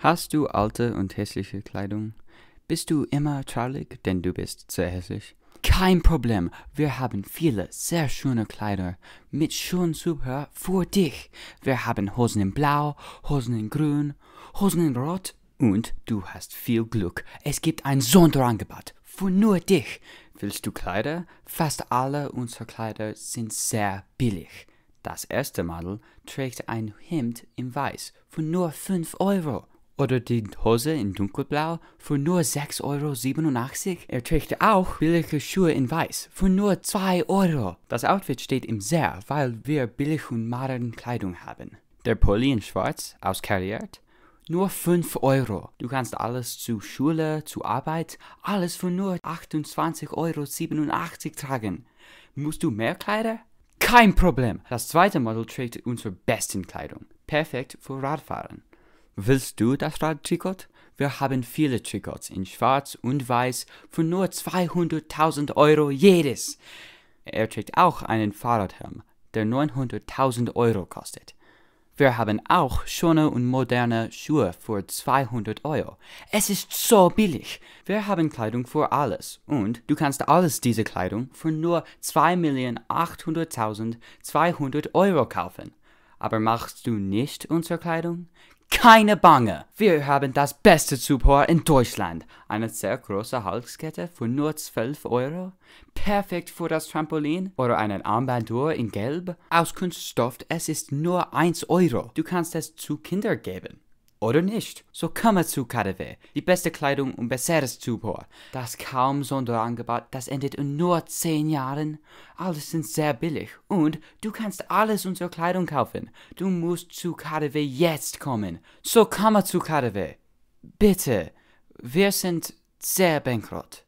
Hast du alte und hässliche Kleidung? Bist du immer traurig, denn du bist sehr hässlich? Kein Problem, wir haben viele sehr schöne Kleider mit schönem Zubehör für dich. Wir haben Hosen in Blau, Hosen in Grün, Hosen in Rot und du hast viel Glück. Es gibt ein Sonderangebot für nur dich. Willst du Kleider? Fast alle unsere Kleider sind sehr billig. Das erste Model trägt ein Hemd in Weiß für nur 5 Euro oder die Hose in dunkelblau für nur 6,87 Euro. Er trägt auch billige Schuhe in weiß für nur 2 Euro. Das Outfit steht ihm sehr, weil wir billig und modern Kleidung haben. Der Pulli in schwarz, auskariert, nur 5 Euro. Du kannst alles zur Schule, zur Arbeit, alles für nur 28,87 Euro tragen. Musst du mehr Kleider? Kein Problem. Das zweite Model trägt unsere besten Kleidung. Perfekt für Radfahren. Willst du das Rad-Trikot? Wir haben viele Trikots in schwarz und weiß für nur 200.000 Euro jedes. Er trägt auch einen Fahrradhelm, der 900.000 Euro kostet. Wir haben auch schöne und moderne Schuhe für 200 Euro. Es ist so billig. Wir haben Kleidung für alles und du kannst alles diese Kleidung für nur 2.800.200 Euro kaufen. Aber machst du nicht unsere Kleidung? Keine Bange! Wir haben das beste Zubehör in Deutschland. Eine sehr große Halskette für nur 12 Euro? Perfekt für das Trampolin? Oder einen Armbandur in Gelb? Aus Kunststoff, es ist nur 1 Euro. Du kannst es zu Kindern geben oder nicht. So komme zu KDW. Die beste Kleidung und besseres Zubehör. Das kaum Sonderangebot, das endet in nur 10 Jahren. Alles sind sehr billig und du kannst alles unsere Kleidung kaufen. Du musst zu KDW jetzt kommen. So komme zu KDW. Bitte. Wir sind sehr bankrott.